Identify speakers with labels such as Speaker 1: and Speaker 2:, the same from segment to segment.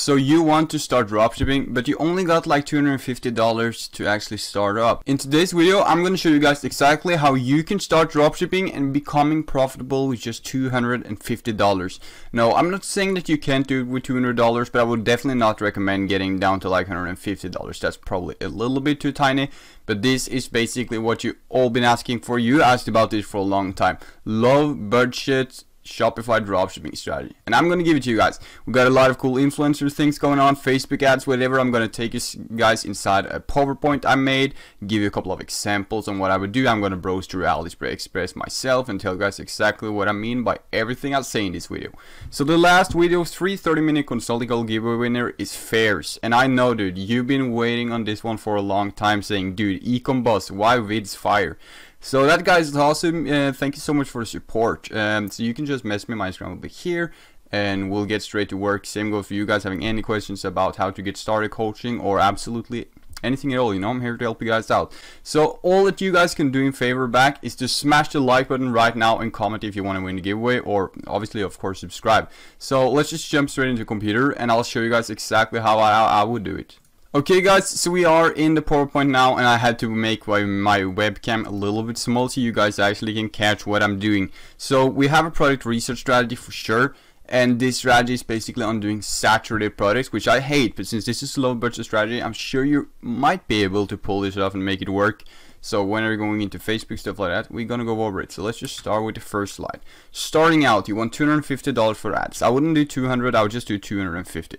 Speaker 1: So you want to start dropshipping, but you only got like $250 to actually start up. In today's video, I'm going to show you guys exactly how you can start dropshipping and becoming profitable with just $250. No, I'm not saying that you can't do it with $200, but I would definitely not recommend getting down to like $150. That's probably a little bit too tiny, but this is basically what you all been asking for. You asked about this for a long time. Low budget Shopify dropshipping strategy. And I'm going to give it to you guys. We've got a lot of cool influencer things going on, Facebook ads, whatever. I'm going to take you guys inside a PowerPoint I made, give you a couple of examples on what I would do. I'm going to browse through AliExpress Express myself and tell you guys exactly what I mean by everything I say in this video. So the last video, three 30 minute consulting call giveaway winner is Fairs. And I know, dude, you've been waiting on this one for a long time saying, dude, Ecom Boss, why vids fire? So that guy is awesome. Uh, thank you so much for the support. Um, so you can just message me. My Instagram will be here and we'll get straight to work. Same goes for you guys having any questions about how to get started coaching or absolutely anything at all. You know, I'm here to help you guys out. So all that you guys can do in favor back is to smash the like button right now and comment if you want to win the giveaway or obviously, of course, subscribe. So let's just jump straight into computer and I'll show you guys exactly how I, how I would do it. Okay guys, so we are in the PowerPoint now and I had to make my webcam a little bit small so you guys actually can catch what I'm doing. So we have a product research strategy for sure and this strategy is basically on doing saturated products which I hate but since this is a low budget strategy I'm sure you might be able to pull this off and make it work. So when we're going into Facebook stuff like that we're gonna go over it. So let's just start with the first slide. Starting out you want $250 for ads. I wouldn't do 200 I would just do 250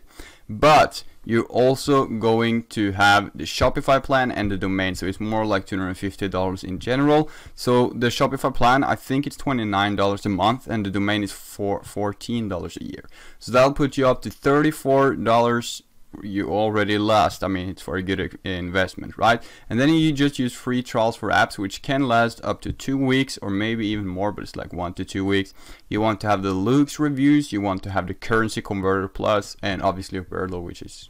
Speaker 1: but you're also going to have the Shopify plan and the domain. So it's more like $250 in general. So the Shopify plan, I think it's $29 a month and the domain is for $14 a year. So that'll put you up to $34 you already lost. I mean, it's for a good investment, right? And then you just use free trials for apps, which can last up to two weeks or maybe even more, but it's like one to two weeks. You want to have the Lux reviews, you want to have the Currency Converter Plus, and obviously Verlo, which is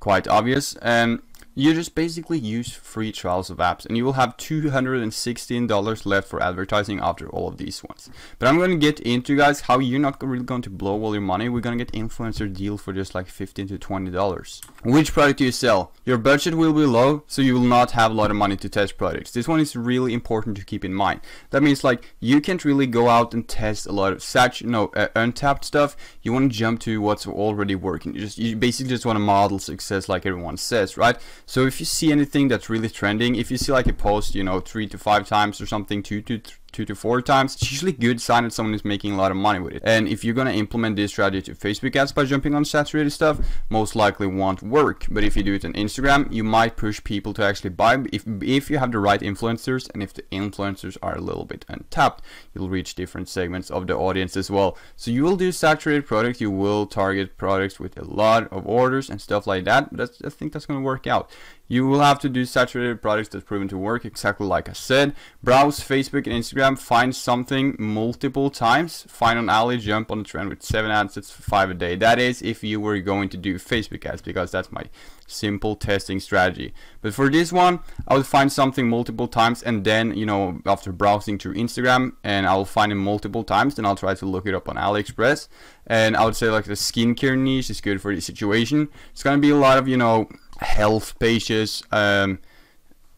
Speaker 1: quite obvious. And you just basically use free trials of apps and you will have $216 left for advertising after all of these ones. But I'm going to get into guys how you're not really going to blow all your money. We're going to get influencer deal for just like 15 to $20. Which product do you sell? Your budget will be low so you will not have a lot of money to test products. This one is really important to keep in mind. That means like you can't really go out and test a lot of such you no know, uh, untapped stuff. You want to jump to what's already working. You just you basically just want to model success like everyone says, right? So if you see anything that's really trending, if you see like a post, you know, three to five times or something, two to two to four times. It's usually good sign that someone is making a lot of money with it. And if you're gonna implement this strategy to Facebook ads by jumping on saturated stuff, most likely won't work. But if you do it on Instagram, you might push people to actually buy. If, if you have the right influencers and if the influencers are a little bit untapped, you'll reach different segments of the audience as well. So you will do saturated products, you will target products with a lot of orders and stuff like that. That's, I think that's gonna work out. You will have to do saturated products that's proven to work exactly like I said. Browse Facebook and Instagram jump, find something multiple times, find an alley, jump on the trend with seven ads, it's five a day. That is if you were going to do Facebook ads because that's my simple testing strategy. But for this one, I would find something multiple times and then, you know, after browsing through Instagram and I'll find it multiple times, then I'll try to look it up on AliExpress. And I would say like the skincare niche is good for this situation. It's gonna be a lot of, you know, health pages, um,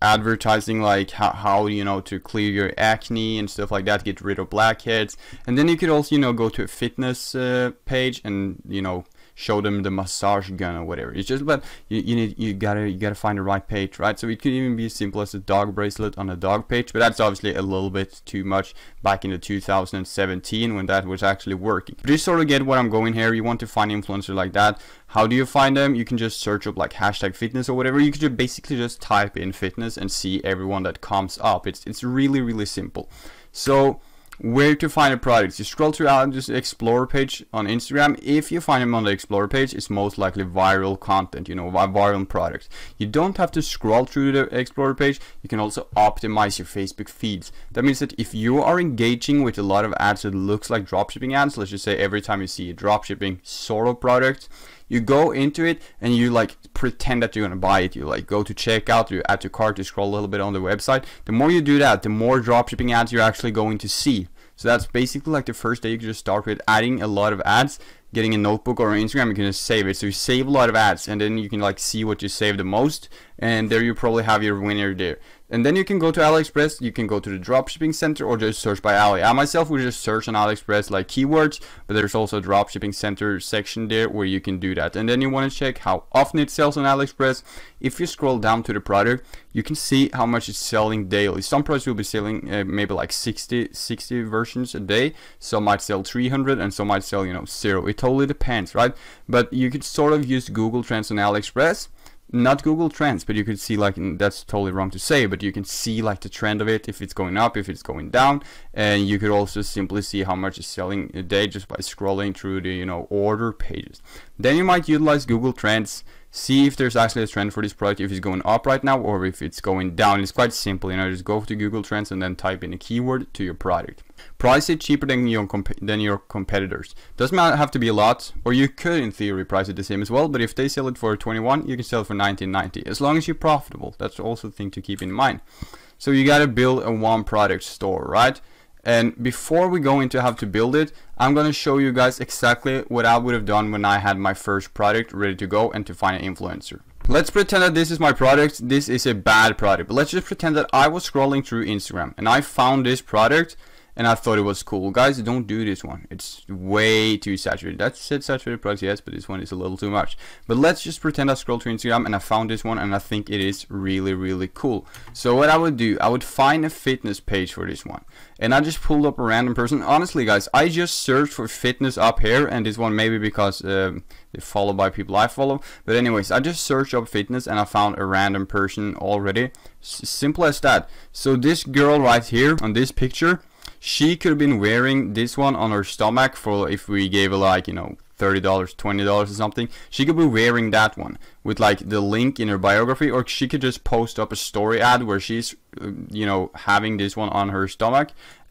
Speaker 1: advertising like how, how you know to clear your acne and stuff like that get rid of blackheads and then you could also you know go to a fitness uh, page and you know show them the massage gun or whatever. It's just but you, you need you gotta you gotta find the right page, right? So it could even be as simple as a dog bracelet on a dog page, but that's obviously a little bit too much back in the 2017 when that was actually working. But you sort of get what I'm going here. You want to find influencers like that. How do you find them? You can just search up like hashtag fitness or whatever. You could just basically just type in fitness and see everyone that comes up. It's it's really really simple. So where to find a product. You scroll through Alan's Explorer page on Instagram. If you find him on the Explorer page, it's most likely viral content, you know, viral products. You don't have to scroll through the Explorer page. You can also optimize your Facebook feeds. That means that if you are engaging with a lot of ads that looks like dropshipping ads, let's just say every time you see a dropshipping sort of product, you go into it and you like pretend that you're gonna buy it you like go to checkout you add to cart you scroll a little bit on the website the more you do that the more dropshipping ads you're actually going to see so that's basically like the first day you just start with adding a lot of ads getting a notebook or Instagram, you can just save it. So you save a lot of ads and then you can like see what you save the most and there you probably have your winner there. And then you can go to AliExpress, you can go to the dropshipping center or just search by Ali. I myself would just search on AliExpress like keywords, but there's also a dropshipping center section there where you can do that. And then you want to check how often it sells on AliExpress. If you scroll down to the product, you can see how much it's selling daily. Some products will be selling uh, maybe like 60, 60 versions a day. Some might sell 300 and some might sell, you know, zero. It totally depends, right? But you could sort of use Google Trends on AliExpress not Google Trends, but you could see like that's totally wrong to say, but you can see like the trend of it if it's going up, if it's going down, and you could also simply see how much is selling a day just by scrolling through the you know order pages. Then you might utilize Google Trends see if there's actually a trend for this product if it's going up right now or if it's going down it's quite simple you know just go to google trends and then type in a keyword to your product price it cheaper than your than your competitors doesn't have to be a lot or you could in theory price it the same as well but if they sell it for 21 you can sell it for 19.90 as long as you're profitable that's also the thing to keep in mind so you gotta build a one product store right and before we go into how to build it I'm gonna show you guys exactly what I would have done when I had my first product ready to go and to find an influencer Let's pretend that this is my product, this is a bad product, but let's just pretend that I was scrolling through Instagram and I found this product and I thought it was cool. Guys, don't do this one. It's way too saturated. That said saturated products, yes, but this one is a little too much. But let's just pretend I scroll through Instagram and I found this one and I think it is really, really cool. So what I would do, I would find a fitness page for this one. And I just pulled up a random person. Honestly, guys, I just searched for fitness up here and this one maybe because um, they follow followed by people I follow. But anyways, I just searched up fitness and I found a random person already. S simple as that. So this girl right here on this picture, she could have been wearing this one on her stomach for if we gave her like, you know, $30, $20 or something. She could be wearing that one with like the link in her biography or she could just post up a story ad where she's, uh, you know, having this one on her stomach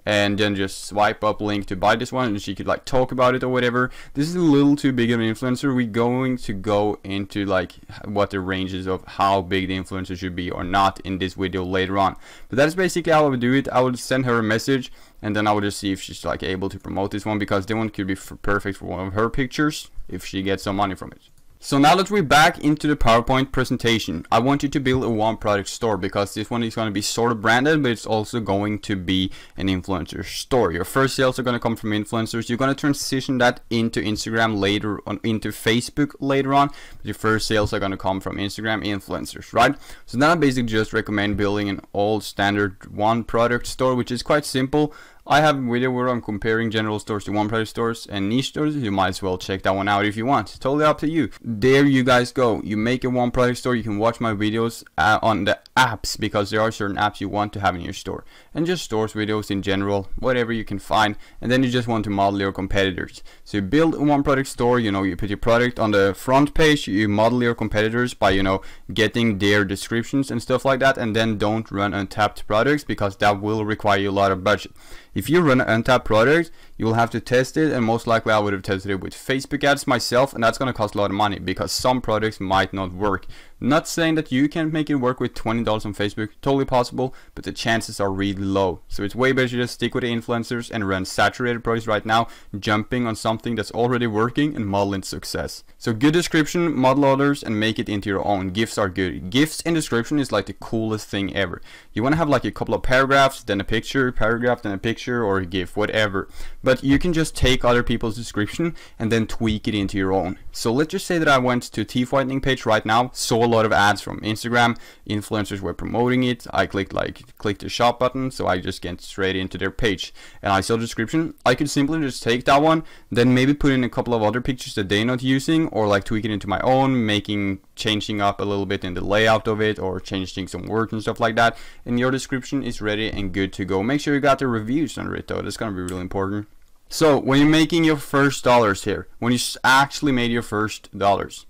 Speaker 1: and then just swipe up link to buy this one and she could like talk about it or whatever this is a little too big of an influencer we're going to go into like what the ranges of how big the influencer should be or not in this video later on but that is basically how I would do it I would send her a message and then I would just see if she's like able to promote this one because this one could be perfect for one of her pictures if she gets some money from it so now that we're back into the PowerPoint presentation, I want you to build a one product store because this one is going to be sort of branded, but it's also going to be an influencer store. Your first sales are going to come from influencers. You're going to transition that into Instagram later on, into Facebook later on, but your first sales are going to come from Instagram influencers, right? So now I basically just recommend building an old standard one product store, which is quite simple. I have a video where I'm comparing general stores to one price stores and niche stores. You might as well check that one out if you want. It's totally up to you. There you guys go. You make a one price store. You can watch my videos uh, on the apps because there are certain apps you want to have in your store. And just stores videos in general, whatever you can find. And then you just want to model your competitors. So you build a one-product store. You know, you put your product on the front page. You model your competitors by, you know, getting their descriptions and stuff like that. And then don't run untapped products because that will require you a lot of budget. If you run an untapped product, you will have to test it and most likely I would have tested it with Facebook ads myself and that's gonna cost a lot of money because some products might not work. Not saying that you can make it work with $20 on Facebook, totally possible, but the chances are really low. So it's way better to just stick with the influencers and run saturated products right now, jumping on something that's already working and modeling success. So good description, model others and make it into your own. Gifts are good. Gifts in description is like the coolest thing ever. You wanna have like a couple of paragraphs, then a picture, paragraph, then a picture or a gif, whatever. But but you can just take other people's description and then tweak it into your own. So let's just say that I went to teeth whitening page right now, saw a lot of ads from Instagram, influencers were promoting it, I clicked like clicked the shop button, so I just get straight into their page and I saw the description. I could simply just take that one, then maybe put in a couple of other pictures that they're not using or like tweak it into my own, making changing up a little bit in the layout of it or changing some words and stuff like that and your description is ready and good to go. Make sure you got the reviews under it though, that's gonna be really important. So when you're making your first dollars here, when you actually made your first dollars,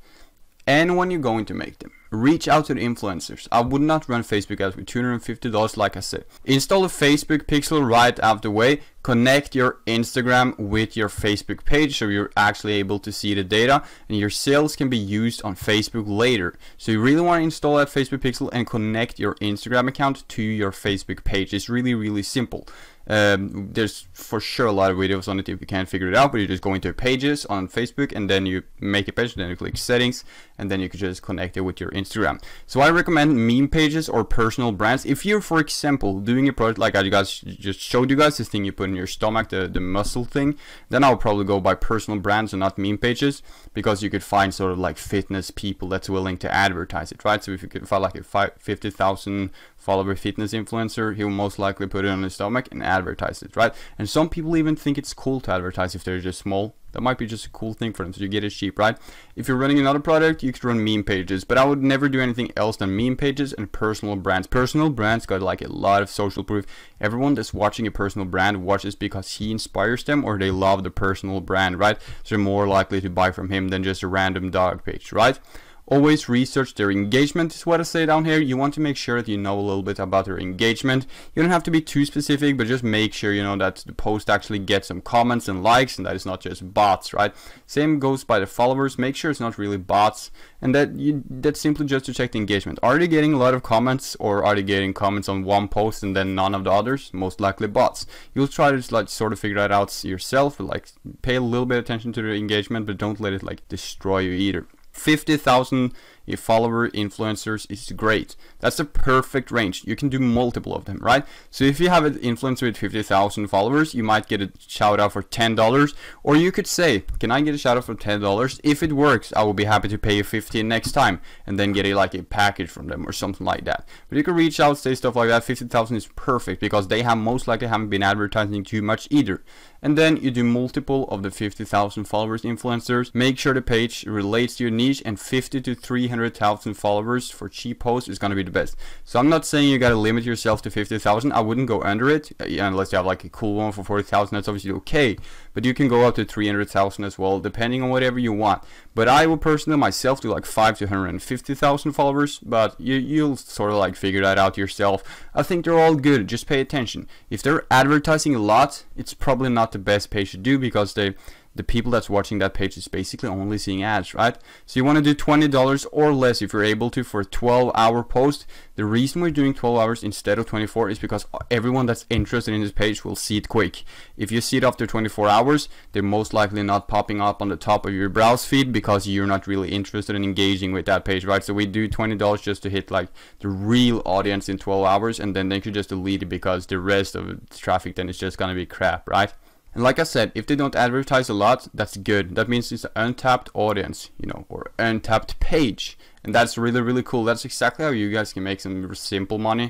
Speaker 1: and when you're going to make them, reach out to the influencers. I would not run Facebook ads with $250 like I said. Install a Facebook pixel right out the way. Connect your Instagram with your Facebook page so you're actually able to see the data and your sales can be used on Facebook later. So you really want to install that Facebook pixel and connect your Instagram account to your Facebook page. It's really, really simple. Um, there's for sure a lot of videos on it if you can't figure it out, but you just go into pages on Facebook and then you make a page, then you click settings, and then you can just connect it with your Instagram. So I recommend meme pages or personal brands. If you're, for example, doing a project like I guys just showed you guys, this thing you put in your stomach, the, the muscle thing, then I'll probably go by personal brands and not meme pages because you could find sort of like fitness people that's willing to advertise it, right? So if you could find like a 50,000 follower fitness influencer, he'll most likely put it on his stomach and add advertise it, right? And some people even think it's cool to advertise if they're just small. That might be just a cool thing for them, so you get it cheap, right? If you're running another product, you could run meme pages, but I would never do anything else than meme pages and personal brands. Personal brands got like a lot of social proof. Everyone that's watching a personal brand watches because he inspires them or they love the personal brand, right? So they're more likely to buy from him than just a random dog page, right? Always research their engagement is what I say down here. You want to make sure that you know a little bit about their engagement. You don't have to be too specific, but just make sure you know that the post actually gets some comments and likes and that it's not just bots, right? Same goes by the followers. Make sure it's not really bots and that you that's simply just to check the engagement. Are they getting a lot of comments or are they getting comments on one post and then none of the others? Most likely bots. You'll try to like sort of figure that out yourself, but like pay a little bit of attention to the engagement, but don't let it like destroy you either. 50,000 a follower, influencers, is great. That's the perfect range. You can do multiple of them, right? So if you have an influencer with 50,000 followers, you might get a shout out for $10. Or you could say, can I get a shout out for $10? If it works, I will be happy to pay you 15 next time and then get a, like a package from them or something like that. But you can reach out, say stuff like that. 50,000 is perfect because they have most likely haven't been advertising too much either. And then you do multiple of the 50,000 followers influencers. Make sure the page relates to your niche and 50 to 300 100,000 followers for cheap posts is going to be the best. So I'm not saying you got to limit yourself to 50,000. I wouldn't go under it uh, unless you have like a cool one for 40,000. That's obviously okay, but you can go up to 300,000 as well, depending on whatever you want. But I will personally myself do like 5 to 150,000 followers, but you, you'll sort of like figure that out yourself. I think they're all good, just pay attention. If they're advertising a lot, it's probably not the best page to do because they the people that's watching that page is basically only seeing ads, right? So you want to do $20 or less if you're able to for a 12 hour post. The reason we're doing 12 hours instead of 24 is because everyone that's interested in this page will see it quick. If you see it after 24 hours, they're most likely not popping up on the top of your browse feed because because you're not really interested in engaging with that page, right? So we do $20 just to hit like the real audience in 12 hours and then they should just delete it because the rest of the traffic then is just gonna be crap, right? And like I said, if they don't advertise a lot, that's good. That means it's an untapped audience, you know, or untapped page. And that's really, really cool. That's exactly how you guys can make some simple money.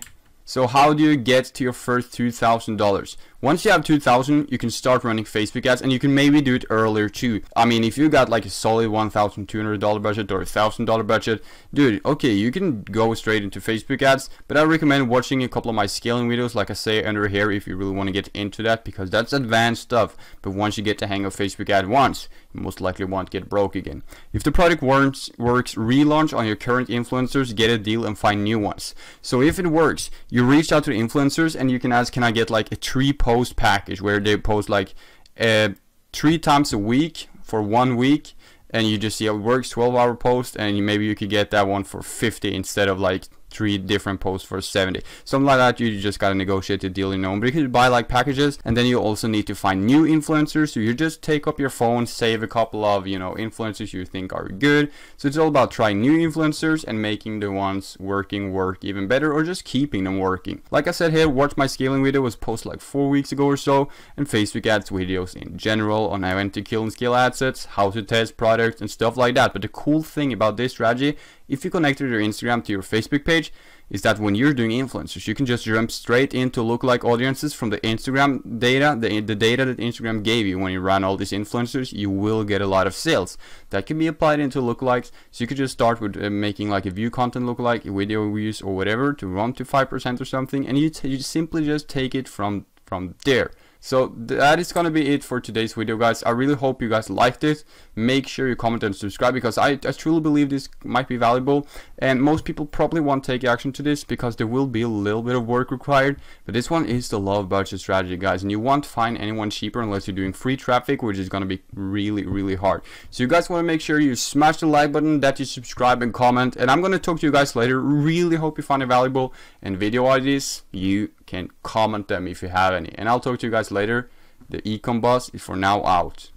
Speaker 1: So how do you get to your first $2,000? Once you have 2,000, you can start running Facebook ads and you can maybe do it earlier too. I mean, if you got like a solid $1,200 budget or a $1,000 budget, dude, okay, you can go straight into Facebook ads, but I recommend watching a couple of my scaling videos, like I say under here, if you really want to get into that, because that's advanced stuff. But once you get the hang of Facebook ad once, you most likely won't get broke again. If the product works, works relaunch on your current influencers, get a deal and find new ones. So if it works, you reach out to influencers and you can ask, can I get like a three post package where they post like uh, three times a week for one week and you just see it works 12 hour post and you, maybe you could get that one for 50 instead of like three different posts for 70 something like that you just gotta negotiate the deal you know but you could buy like packages and then you also need to find new influencers so you just take up your phone save a couple of you know influencers you think are good so it's all about trying new influencers and making the ones working work even better or just keeping them working like i said here watch my scaling video was posted like four weeks ago or so and facebook ads videos in general on how to kill and scale assets how to test products and stuff like that but the cool thing about this strategy if you connected your Instagram to your Facebook page is that when you're doing influencers, you can just jump straight into lookalike audiences from the Instagram data, the, the data that Instagram gave you when you run all these influencers, you will get a lot of sales. That can be applied into lookalikes, so you could just start with uh, making like a view content lookalike, video views or whatever to run to 5% or something, and you, you simply just take it from, from there. So that is gonna be it for today's video guys. I really hope you guys liked it. Make sure you comment and subscribe because I, I truly believe this might be valuable and most people probably won't take action to this because there will be a little bit of work required but this one is the love budget strategy guys and you won't find anyone cheaper unless you're doing free traffic which is gonna be really really hard. So you guys wanna make sure you smash the like button that you subscribe and comment and I'm gonna talk to you guys later. Really hope you find it valuable and video ideas you can comment them if you have any. And I'll talk to you guys later. The Econ Bus is for now out.